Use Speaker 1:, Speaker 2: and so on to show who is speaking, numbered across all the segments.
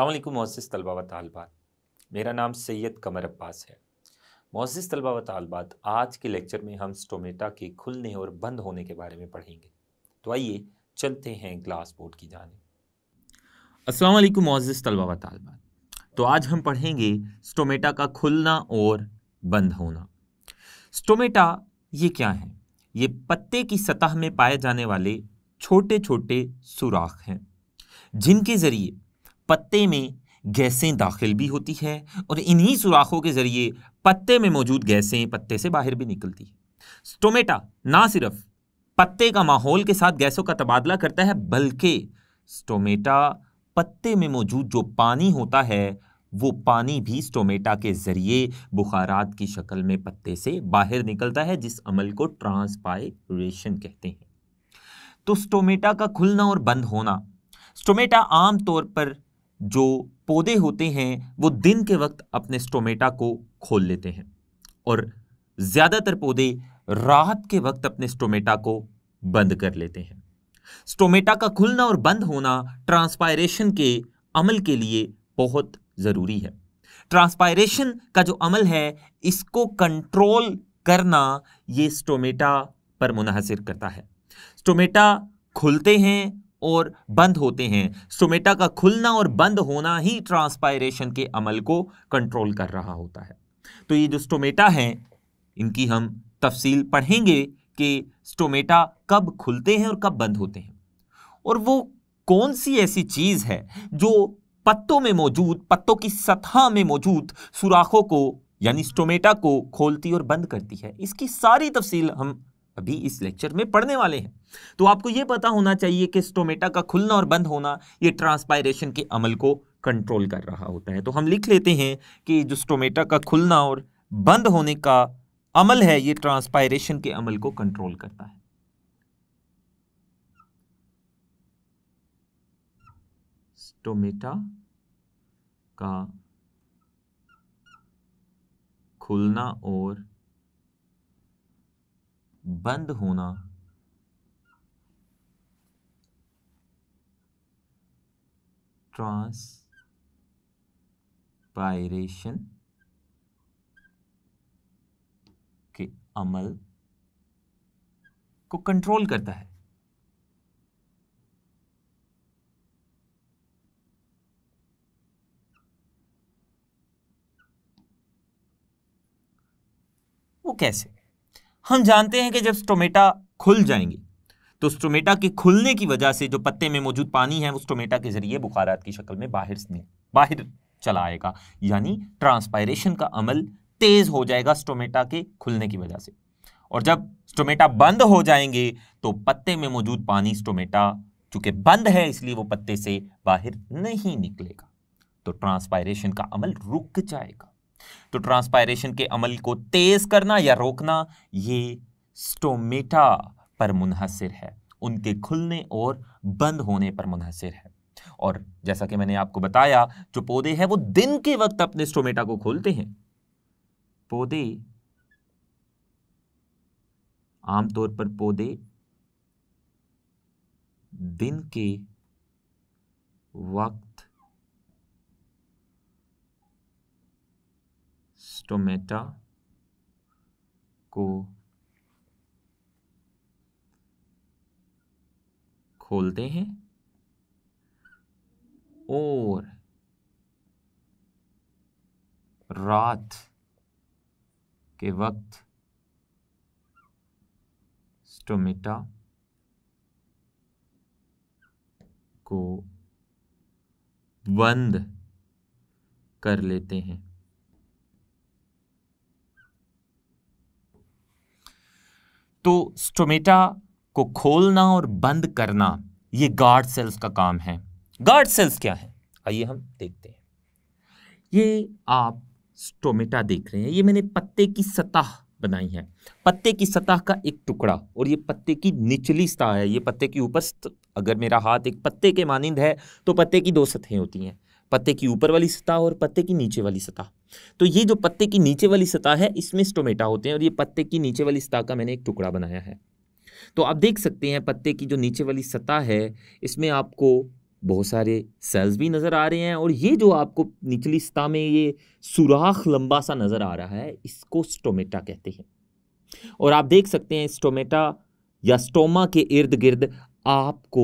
Speaker 1: अल्लाम मोसिस तलबा व तलबात मेरा नाम सैयद कमर अब्बास है मोसिस तलबा व तलबात आज के लेक्चर में हम स्टोमेटा के खुलने और बंद होने के बारे में पढ़ेंगे तो आइए चलते हैं ग्लास बोर्ड की जानब असलम मोजिस तलबा व तलबात तो आज हम पढ़ेंगे स्टोमेटा का खुलना और बंद होना स्टोमेटा ये क्या है ये पत्ते की सतह में पाए जाने वाले छोटे छोटे सुराख हैं जिनके ज़रिए पत्ते में गैसें दाखिल भी होती है और इन्हीं सुराखों के ज़रिए पत्ते में मौजूद गैसें पत्ते से बाहर भी निकलती हैं स्टोमेटा ना सिर्फ पत्ते का माहौल के साथ गैसों का तबादला करता है बल्कि स्टोमेटा पत्ते में मौजूद जो पानी होता है वो पानी भी स्टोमेटा के ज़रिए बुखारात की शक्ल में पत्ते से बाहर निकलता है जिस अमल को ट्रांसपायरेशन कहते हैं तो स्टोमेटा का खुलना और बंद होना स्टोमेटा आम तौर पर जो पौधे होते हैं वो दिन के वक्त अपने स्टोमेटा को खोल लेते हैं और ज़्यादातर पौधे रात के वक्त अपने स्टोमेटा को बंद कर लेते हैं स्टोमेटा का खुलना और बंद होना ट्रांसपायरेशन के अमल के लिए बहुत ज़रूरी है ट्रांसपायरेशन का जो अमल है इसको कंट्रोल करना ये स्टोमेटा पर मुनहसर करता है स्टोमेटा खुलते हैं और बंद होते हैं स्टोमेटा का खुलना और बंद होना ही ट्रांसपायरेशन के अमल को कंट्रोल कर रहा होता है तो ये जो स्टोमेटा हैं इनकी हम तफसील पढ़ेंगे कि स्टोमेटा कब खुलते हैं और कब बंद होते हैं और वो कौन सी ऐसी चीज़ है जो पत्तों में मौजूद पत्तों की सतह में मौजूद सुराखों को यानी स्टोमेटा को खोलती और बंद करती है इसकी सारी तफसील हम अभी इस लेक्चर में पढ़ने वाले हैं तो आपको यह पता होना चाहिए कि स्टोमेटा का खुलना और बंद होना यह ट्रांसपायरेशन के अमल को कंट्रोल कर रहा होता है तो हम लिख लेते हैं कि जो स्टोमेटा का खुलना और बंद होने का अमल है यह ट्रांसपायरेशन के अमल को कंट्रोल करता है स्टोमेटा का खुलना और बंद होना ट्रांस पायरेशन के अमल को कंट्रोल करता है वो कैसे हम जानते हैं कि जब स्टोमेटा खुल जाएंगे तो स्टोमेटा के खुलने की वजह से जो पत्ते में मौजूद पानी है वो स्टोमेटा के जरिए बुखारात की शक्ल में बाहर बाहर चला आएगा यानी ट्रांसपायरेशन का अमल तेज़ हो जाएगा स्टोमेटा के खुलने की वजह से और जब स्टोमेटा बंद हो जाएंगे तो पत्ते में मौजूद पानी स्टोमेटा चूँकि बंद है इसलिए वो पत्ते से बाहर नहीं निकलेगा तो ट्रांसपायरेशन का अमल रुक जाएगा तो ट्रांसपायरेशन के अमल को तेज करना या रोकना ये स्टोमेटा पर मुनहसर है उनके खुलने और बंद होने पर मुनहसर है और जैसा कि मैंने आपको बताया जो पौधे हैं वो दिन के वक्त अपने स्टोमेटा को खोलते हैं पौधे आमतौर पर पौधे दिन के वक्त स्टोमेटा को खोलते हैं और रात के वक्त स्टोमेटा को बंद कर लेते हैं तो स्टोमेटा को खोलना और बंद करना ये गार्ड सेल्स का काम है गार्ड सेल्स क्या है आइए हम देखते हैं ये आप स्टोमेटा देख रहे हैं ये मैंने पत्ते की सतह बनाई है पत्ते की सतह का एक टुकड़ा और ये पत्ते की निचली सतह है ये पत्ते की ऊपर अगर मेरा हाथ एक पत्ते के मानंद है तो पत्ते की दो सतहें होती हैं पत्ते की ऊपर वाली सतह और पत्ते की नीचे वाली सतह तो ये जो पत्ते की नीचे वाली सतह है इसमें स्टोमेटा होते हैं और ये पत्ते की नीचे वाली सतह का मैंने एक टुकड़ा बनाया है तो आप देख सकते हैं पत्ते की जो नीचे वाली सतह है इसमें आपको बहुत सारे सेल्स भी नज़र आ रहे हैं और ये जो आपको निचली सतह में ये सुराख लंबा सा नज़र आ रहा है इसको स्टोमेटा कहते हैं और आप देख सकते हैं स्टोमेटा या स्टोमा के इर्द गिर्द आपको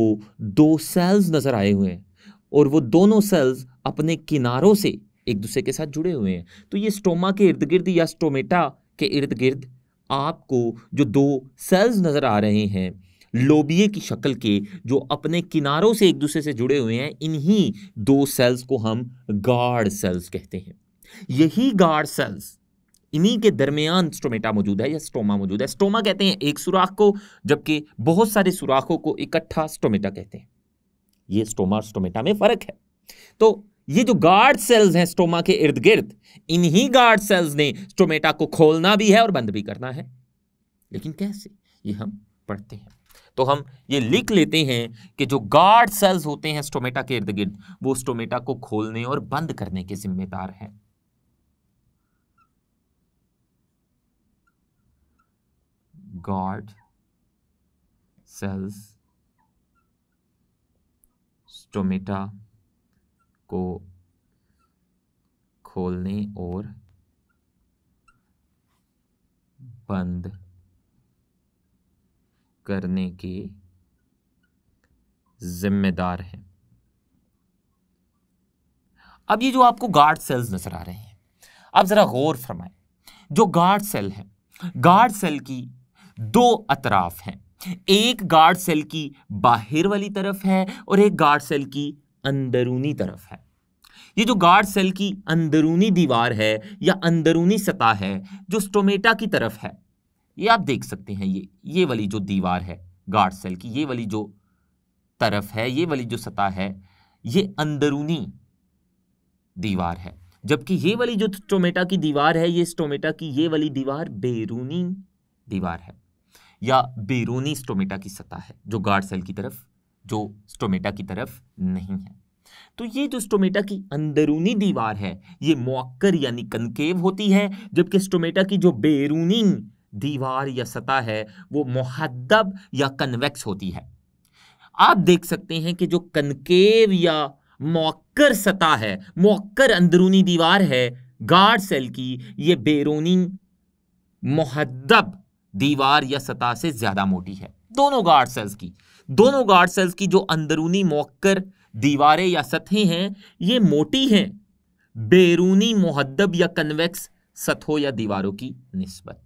Speaker 1: दो सेल्स नज़र आए हुए हैं और वो दोनों सेल्स अपने किनारों से एक दूसरे के साथ जुड़े हुए हैं तो ये स्टोमा के इर्द गिर्द या स्टोमेटा के इर्द गिर्द आपको जो दो सेल्स नज़र आ रहे हैं लोबिये की शक्ल के जो अपने किनारों से एक दूसरे से जुड़े हुए हैं इन्हीं दो सेल्स को हम गार्ड सेल्स कहते हैं यही गार्ड सेल्स इन्हीं के दरमियान स्टोमेटा मौजूद है या स्टोमा मौजूद है स्टोमा कहते हैं एक सुराख को जबकि बहुत सारे सुराखों को इकट्ठा स्टोमेटा कहते हैं ये स्टोमा और स्टोमेटा में फर्क है तो ये जो गार्ड सेल्स हैं स्टोमा के इर्द गिर्द इन्हीं गार्ड सेल्स ने स्टोमेटा को खोलना भी है और बंद भी करना है लेकिन कैसे ये हम पढ़ते हैं तो हम ये लिख लेते हैं कि जो गार्ड सेल्स होते हैं स्टोमेटा के इर्द गिर्द वो स्टोमेटा को खोलने और बंद करने के जिम्मेदार हैं गार्ड सेल्स स्टोमेटा को खोलने और बंद करने के जिम्मेदार हैं अब ये जो आपको गार्ड सेल्स नज़र आ रहे हैं अब ज़रा गौर फरमाएं जो गार्ड सेल है गार्ड सेल की दो अतराफ हैं एक गार्ड सेल की बाहर वाली तरफ है और एक गार्ड सेल की अंदरूनी तरफ है ये जो गार्ड सेल की अंदरूनी दीवार है या अंदरूनी सतह है जो स्टोमेटा की तरफ है ये आप देख सकते हैं ये ये वाली जो दीवार है गार्ड सेल की ये वाली जो तरफ है ये वाली जो सतह है ये अंदरूनी दीवार है जबकि ये वाली जो स्टोमेटा की दीवार है ये स्टोमेटा की ये वाली दीवार बैरूनी दीवार है या बेरोनी स्टोमेटा की सतह है जो गार्ड सेल की तरफ जो स्टोमेटा की तरफ नहीं है तो ये जो स्टोमेटा की अंदरूनी दीवार है ये मोक्कर यानी कनकेव होती है जबकि स्टोमेटा की जो बेरूनी दीवार या सतह है वो महदब या कन्वेक्स होती है आप देख सकते हैं कि जो कनकेव या मोक्कर सतह है मौकर अंदरूनी दीवार है गार्ड सेल की ये बेरोनी महदब दीवार या सतह से ज्यादा मोटी है दोनों गार्ड सेल्स की दोनों गार्ड सेल्स की जो अंदरूनी मौकर दीवारें या सतहें हैं ये मोटी हैं बैरूनी मुहदब या कन्वेक्स सतहों या दीवारों की नस्बत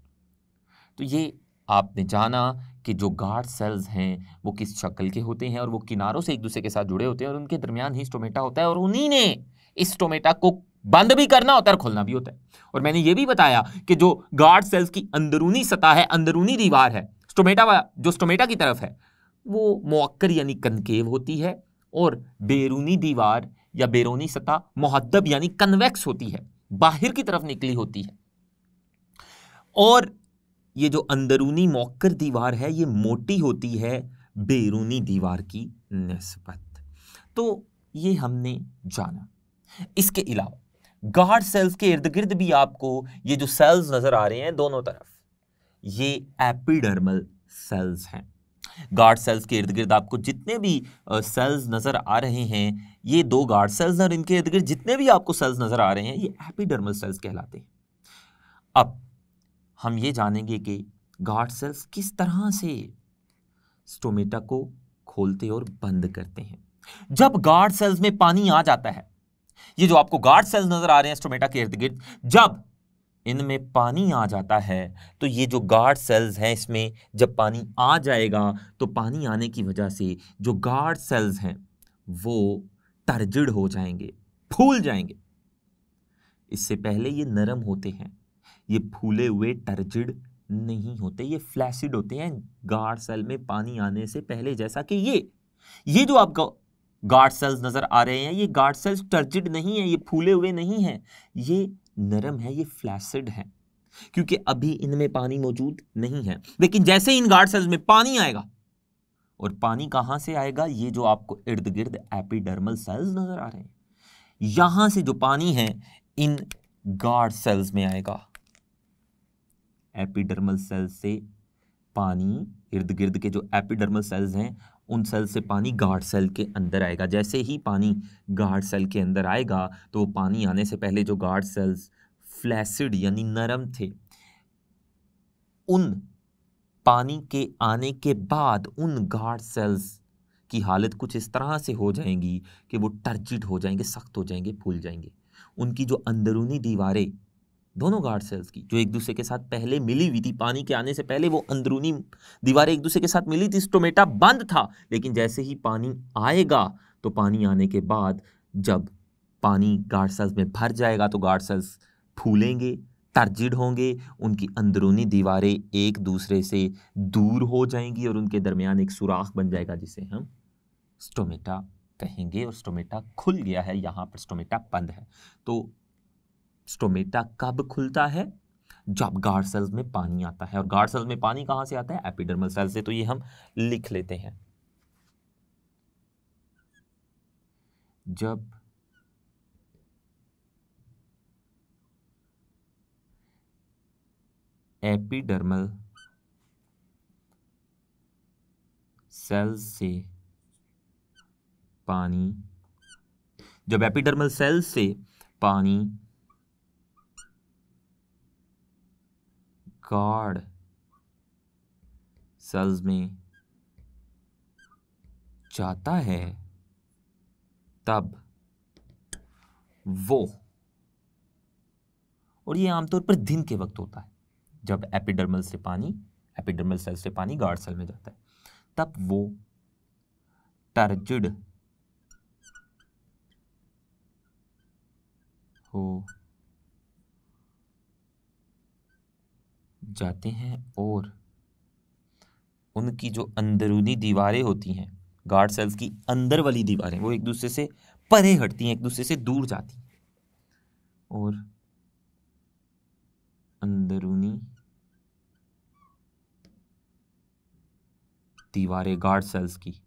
Speaker 1: तो ये आपने जाना कि जो गार्ड सेल्स हैं वो किस शक्ल के होते हैं और वो किनारों से एक दूसरे के साथ जुड़े होते हैं और उनके दरमियान ही स्टोमेटा होता है और उन्हीं ने इस स्टोमेटा को बंद भी करना होता है और खोलना भी होता है और मैंने ये भी बताया कि जो गार्ड सेल्स की अंदरूनी सतह है अंदरूनी दीवार है स्टोमेटा जो स्टोमेटा की तरफ है वो मोक्कर यानी कनकेव होती है और बैरूनी दीवार या बैरूनी सतह मोहदब यानी कन्वेक्स होती है बाहर की तरफ निकली होती है और ये जो अंदरूनी मौकर दीवार है ये मोटी होती है बैरूनी दीवार की नस्बत तो ये हमने जाना इसके अलावा गार्ड सेल्स के इर्द गिर्द भी आपको ये जो सेल्स नजर आ रहे हैं दोनों तरफ ये एपिडर्मल सेल्स हैं गार्ड सेल्स के इर्द गिर्द आपको जितने भी सेल्स नज़र आ रहे हैं ये दो गार्ड सेल्स और इनके इर्द गिर्द जितने भी आपको सेल्स नज़र आ रहे हैं ये एपिडर्मल सेल्स कहलाते हैं अब हम ये जानेंगे कि गार्ड सेल्स किस तरह से स्टोमेटा को खोलते और बंद करते हैं जब गार्ड सेल्स में पानी आ जाता है ये जो आपको गार्ड सेल्स नजर आ रहे हैं स्टोमेटा के इर्द गिर्द जब इनमें पानी आ जाता है तो ये जो गार्ड सेल्स हैं इसमें जब पानी आ जाएगा तो पानी आने की वजह से जो गार्ड सेल्स हैं वो टर्जिड हो जाएंगे फूल जाएंगे इससे पहले ये नरम होते हैं ये फूले हुए टर्जिड नहीं होते ये फ्लैसिड होते हैं गार्ड सेल में पानी आने से पहले जैसा कि ये ये जो आपका गार्ड सेल्स नज़र आ रहे हैं ये गार्ड सेल्स टर्जिड नहीं है ये फूले हुए नहीं हैं ये नरम है ये फ्लैसिड है क्योंकि अभी इनमें पानी मौजूद नहीं है लेकिन जैसे इन गार्ड सेल्स में पानी आएगा और पानी कहाँ से आएगा ये जो आपको इर्द गिर्द एपिडर्मल सेल्स नज़र आ रहे हैं यहाँ से जो पानी है इन गार्ड सेल्स में आएगा एपिडर्मल सेल से पानी इर्द गिर्द के जो एपिडर्मल सेल्स हैं उन सेल से पानी गाढ़ सेल के अंदर आएगा जैसे ही पानी गाढ़ सेल के अंदर आएगा तो वो पानी आने से पहले जो गाढ़ सेल्स फ्लैसिड यानी नरम थे उन पानी के आने के बाद उन गार्ड सेल्स की हालत कुछ इस तरह से हो जाएंगी कि वो टर्जिड हो जाएंगे सख्त हो जाएंगे फूल जाएंगे उनकी जो अंदरूनी दीवारें दोनों गार्ड सेल्स की जो एक दूसरे के साथ पहले मिली हुई थी पानी के आने से पहले वो अंदरूनी दीवारें एक दूसरे के साथ मिली थी स्टोमेटा बंद था लेकिन जैसे ही पानी आएगा तो पानी आने के बाद जब पानी गार्ड सेल्स में भर जाएगा तो गार्ड सेल्स फूलेंगे तर्जिड होंगे उनकी अंदरूनी दीवारें एक दूसरे से दूर हो जाएंगी और उनके दरमियान एक सुराख बन जाएगा जिसे हम स्टोमेटा कहेंगे और स्टोमेटा खुल गया है यहाँ पर स्टोमेटा बंद है तो स्टोमेटा कब खुलता है जब गार्ड सेल्स में पानी आता है और गार्ड सेल्स में पानी कहां से आता है एपिडर्मल सेल से तो ये हम लिख लेते हैं जब एपिडर्मल सेल से पानी जब एपिडर्मल सेल से पानी God सेल्स में जाता है तब वो और ये आमतौर पर दिन के वक्त होता है जब एपिडर्मल से पानी एपिडर्मल सेल से पानी गार्ड सेल में जाता है तब वो टर्जिड हो जाते हैं और उनकी जो अंदरूनी दीवारें होती हैं गार्ड सेल्स की अंदर वाली दीवारें वो एक दूसरे से परे हटती हैं एक दूसरे से दूर जाती हैं और अंदरूनी दीवारें गार्ड सेल्स की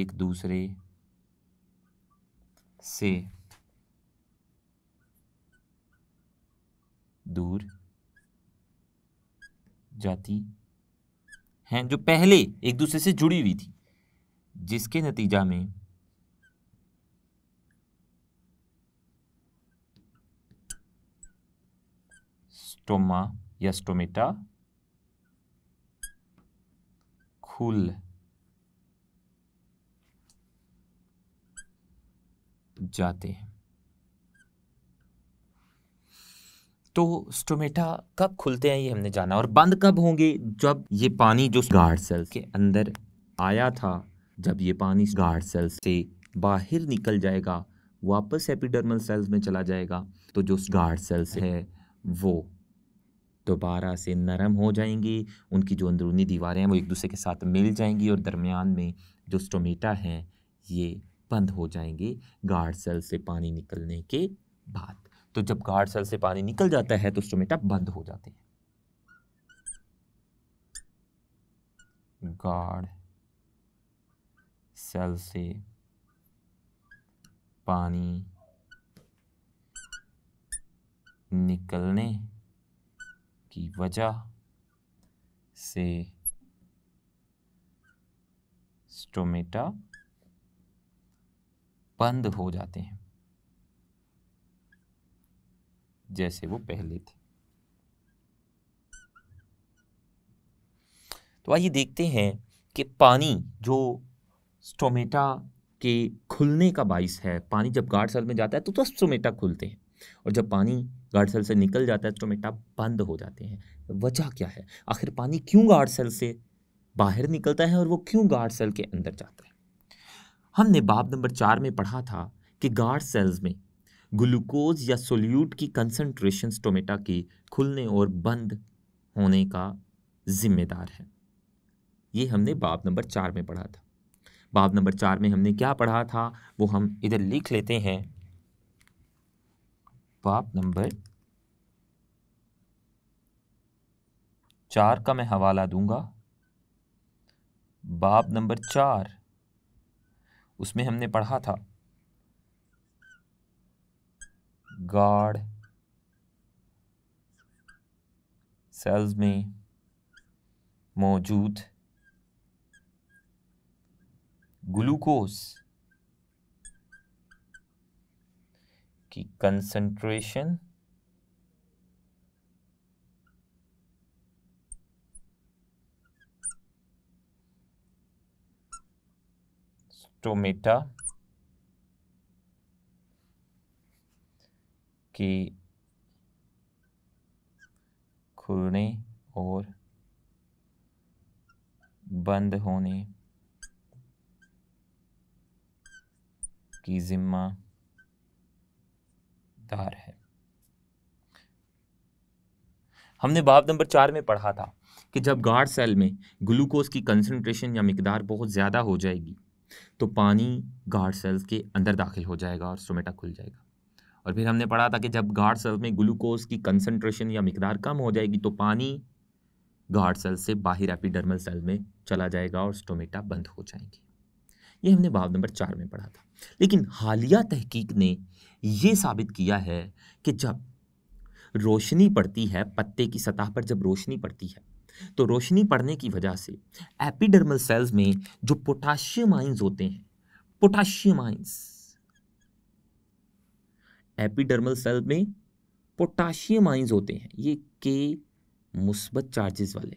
Speaker 1: एक दूसरे से दूर जाती हैं जो पहले एक दूसरे से जुड़ी हुई थी जिसके नतीजा में स्टोमा या स्टोमेटा खुल जाते हैं तो स्टोमेटा कब खुलते हैं ये हमने जाना और बंद कब होंगे जब ये पानी जो गार्ड सेल्स के अंदर आया था जब ये पानी गार्ड सेल्स से बाहर निकल जाएगा वापस एपिडर्मल सेल्स में चला जाएगा तो जो गार्ड सेल्स है वो दोबारा से नरम हो जाएंगी उनकी जो अंदरूनी दीवारें हैं वो एक दूसरे के साथ मिल जाएंगी और दरमियान में जो स्टोमेटा हैं ये बंद हो जाएंगे गार्ड सेल से पानी निकलने के बाद तो जब गार्ड सेल से पानी निकल जाता है तो स्टोमेटा बंद हो जाते हैं गार्ड सेल से पानी निकलने की वजह से स्टोमेटा बंद हो जाते हैं जैसे वो पहले थे तो आइए देखते हैं कि पानी जो स्टोमेटा के खुलने का बाइस है पानी जब गार्ड सेल में जाता है तो तो स्टोमेटा खुलते हैं और जब पानी गार्ड सेल से निकल जाता है स्टोमेटा बंद हो जाते हैं वजह क्या है आखिर पानी क्यों गार्ड सेल से बाहर निकलता है और वो क्यों गार्ड सेल के अंदर जाता है हमने बाब नंबर चार में पढ़ा था कि गार्ड सेल्स में ग्लूकोज या सोल्यूट की कंसनट्रेशन स्टोमेटा की खुलने और बंद होने का जिम्मेदार है ये हमने बाब नंबर चार में पढ़ा था बाब नंबर चार में हमने क्या पढ़ा था वो हम इधर लिख लेते हैं बाब नंबर चार का मैं हवाला दूंगा बाब नंबर चार उसमें हमने पढ़ा था God सेल्स में मौजूद ग्लूकोज की कंसंट्रेशन टोमेटा के खुलने और बंद होने की जिम्मेदार है हमने बाब नंबर चार में पढ़ा था कि जब गार्ड सेल में ग्लूकोज की कंसंट्रेशन या मकदार बहुत ज़्यादा हो जाएगी तो पानी गार्ड सेल्स के अंदर दाखिल हो जाएगा और सोमेटा खुल जाएगा और फिर हमने पढ़ा था कि जब गाढ़ सेल में ग्लूकोज की कंसनट्रेशन या मकदार कम हो जाएगी तो पानी गाढ़ सेल से बाहर एपिडर्मल सेल में चला जाएगा और स्टोमेटा बंद हो जाएंगे ये हमने भाव नंबर चार में पढ़ा था लेकिन हालिया तहकीक ने ये साबित किया है कि जब रोशनी पड़ती है पत्ते की सतह पर जब रोशनी पड़ती है तो रोशनी पड़ने की वजह से एपिडर्मल सेल्स में जो पोटाशियम आइंस होते हैं पोटाशियम आइंस एपिडर्मल सेल में पोटाशियम आइंस होते हैं ये के मुस्बत चार्जेस वाले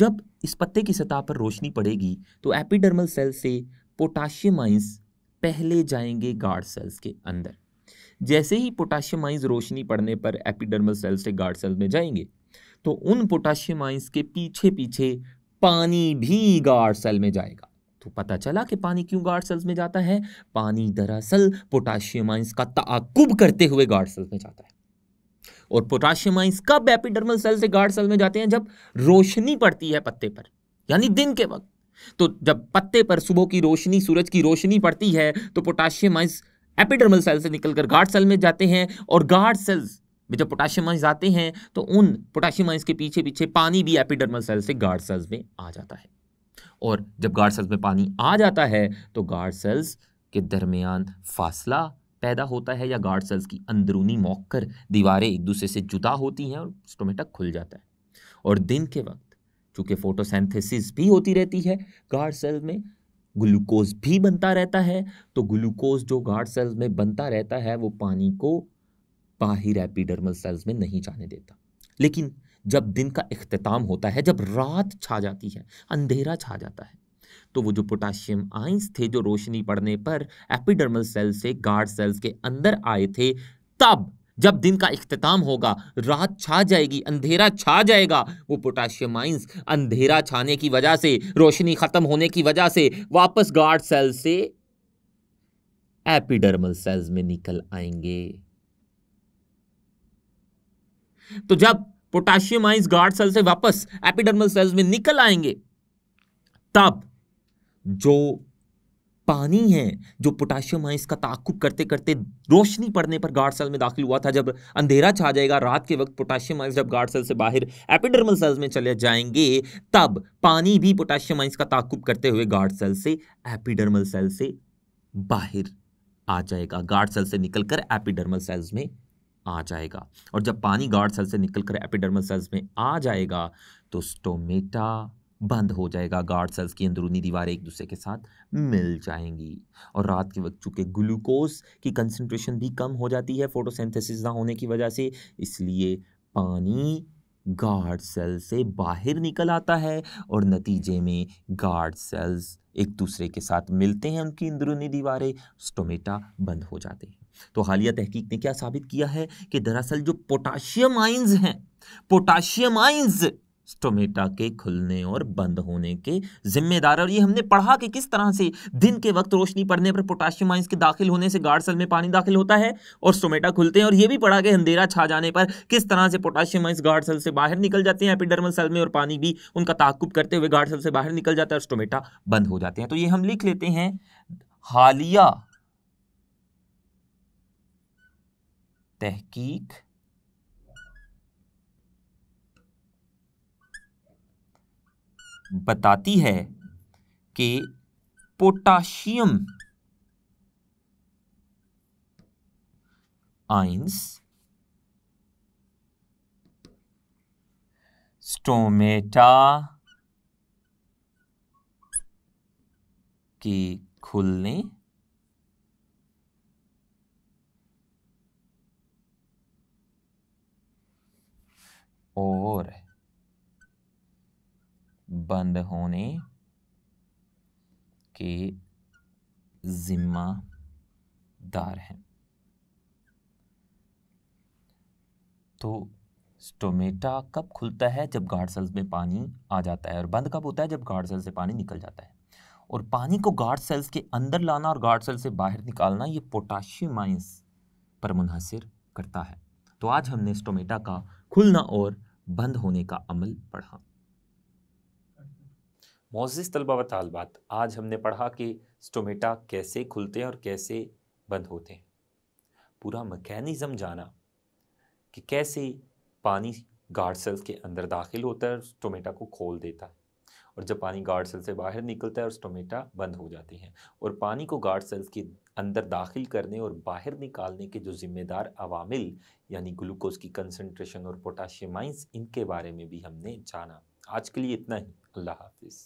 Speaker 1: जब इस पत्ते की सतह पर रोशनी पड़ेगी तो एपिडर्मल सेल से पोटाशियम आइंस पहले जाएंगे गार्ड सेल्स के अंदर जैसे ही पोटाशियम आइंस रोशनी पड़ने पर एपिडर्मल सेल से गार्ड सेल में जाएंगे तो उन पोटाशियम आइंस के पीछे पीछे पानी भी गार्ड सेल में जाएगा को पता चला कि पानी क्यों गार्ड सेल्स में जाता है पानी दरअसल पोटाशियम आइंस का ताकुब करते हुए गार्ड सेल्स में जाता है और पोटाशियम आइंस कब एपिडर्मल सेल से गार्ड सेल में जाते हैं जब रोशनी पड़ती है पत्ते पर यानी दिन के वक्त तो जब पत्ते पर सुबह की रोशनी सूरज की रोशनी पड़ती है तो पोटाशियम आइंस एपिडर्मल सेल से निकलकर गार्ड सेल में जाते हैं और गार्ड सेल्स में जब पोटाशियम आइंस आते हैं तो उन पोटाशियम आइंस के पीछे पीछे पानी भी एपिडर्मल सेल से गार्ड सेल्स में आ जाता है और जब गार्ड सेल्स में पानी आ जाता है तो गार्ड सेल्स के दरमियान फासला पैदा होता है या गार्ड सेल्स की अंदरूनी मौकर दीवारें एक दूसरे से जुदा होती हैं और स्टोमेटा खुल जाता है और दिन के वक्त चूँकि फोटोसेंथेसिस भी होती रहती है गार्ड सेल में ग्लूकोज भी बनता रहता है तो ग्लूकोज जो गार्ड सेल्स में बनता रहता है वो पानी को बाहर एपिडर्मल सेल्स में नहीं जाने देता लेकिन जब दिन का अख्ताम होता है जब रात छा जाती है अंधेरा छा जाता है तो वो जो पोटाशियम आइंस थे जो रोशनी पड़ने पर एपिडर्मल सेल से गार्ड सेल्स के अंदर आए थे तब जब दिन का अख्ताम होगा रात छा जाएगी अंधेरा छा जाएगा वो पोटाशियम आइंस अंधेरा छाने की वजह से रोशनी ख़त्म होने की वजह से वापस गार्ड सेल से एपिडर्मल सेल्स में निकल आएंगे तो जब पोटाशियम आइंस गार्ड सेल से वापस एपिडर्मल सेल्स में निकल आएंगे तब जो पानी है जो पोटाशियम आइंस का ताकुब करते करते रोशनी पड़ने पर गार्ड सेल में दाखिल हुआ था जब अंधेरा छा जाएगा रात के वक्त पोटाशियम आइंस जब गार्ड सेल से बाहर एपिडर्मल सेल्स में चले जाएंगे तब पानी भी पोटाशियम आइंस का ताकुब करते हुए गार्ड सेल से एपिडर्मल सेल से बाहर आ जाएगा गार्ड सेल से निकलकर एपिडर्मल सेल्स में आ जाएगा और जब पानी गार्ड सेल से निकलकर एपिडर्मल सेल्स में आ जाएगा तो स्टोमेटा बंद हो जाएगा गार्ड सेल्स की अंदरूनी दीवारें एक दूसरे के साथ मिल जाएंगी और रात के वक्त चूँकि ग्लूकोज की कंसनट्रेशन भी कम हो जाती है फोटोसेंथेसिस ना होने की वजह से इसलिए पानी गार्ड सेल से बाहर निकल आता है और नतीजे में गार्ड सेल्स एक दूसरे के साथ मिलते हैं उनकी अंदरूनी दीवारें स्टोमेटा बंद हो जाते हैं तो हालिया तहकीक ने क्या साबित किया है कि दरअसल जो पोटाशियम आइंस हैं पोटाशियम आइंस स्टोमेटा के खुलने और बंद होने के जिम्मेदार और ये हमने पढ़ा कि किस तरह से दिन के वक्त रोशनी पड़ने पर पोटाशियम आइंस के दाखिल होने से गाढ़ में पानी दाखिल होता है और स्टोमेटा खुलते हैं और ये भी पढ़ा कि अंधेरा छा जाने पर किस तरह से पोटाशियम आइंस गार्ड से बाहर निकल जाते हैं एपिडर्मल सेल में और पानी भी उनका ताकुब करते हुए गाढ़ सल से बाहर निकल जाता है और स्टोमेटा बंद हो जाते हैं तो ये हम लिख लेते हैं हालिया तहकीक बताती है कि पोटाशियम आइंस स्टोमेटा के खुलने और बंद होने के जिम्मेदार हैं तो स्टोमेटा कब खुलता है जब गार्ड सेल्स में पानी आ जाता है और बंद कब होता है जब गार्ड सेल से पानी निकल जाता है और पानी को गार्ड सेल्स के अंदर लाना और गार्ड सेल से बाहर निकालना ये पोटाशियम आइंस पर मुनहसर करता है तो आज हमने स्टोमेटा का खुलना और बंद होने का अमल पढ़ा मोजिस तलबा व तलबात आज हमने पढ़ा कि स्टोमेटा कैसे खुलते हैं और कैसे बंद होते हैं पूरा मकैनिज़म जाना कि कैसे पानी गार्ड सेल्स के अंदर दाखिल होता है और स्टोमेटा को खोल देता है और जब पानी गार्ड सेल से बाहर निकलता है और स्टोमेटा बंद हो जाती हैं और पानी को गार्ड सेल्स के अंदर दाखिल करने और बाहर निकालने के जो जिम्मेदार अवामिल यानी ग्लूकोज की कंसनट्रेशन और पोटाशियमाइंस इनके बारे में भी हमने जाना आज के लिए इतना ही अल्लाह हाफिज़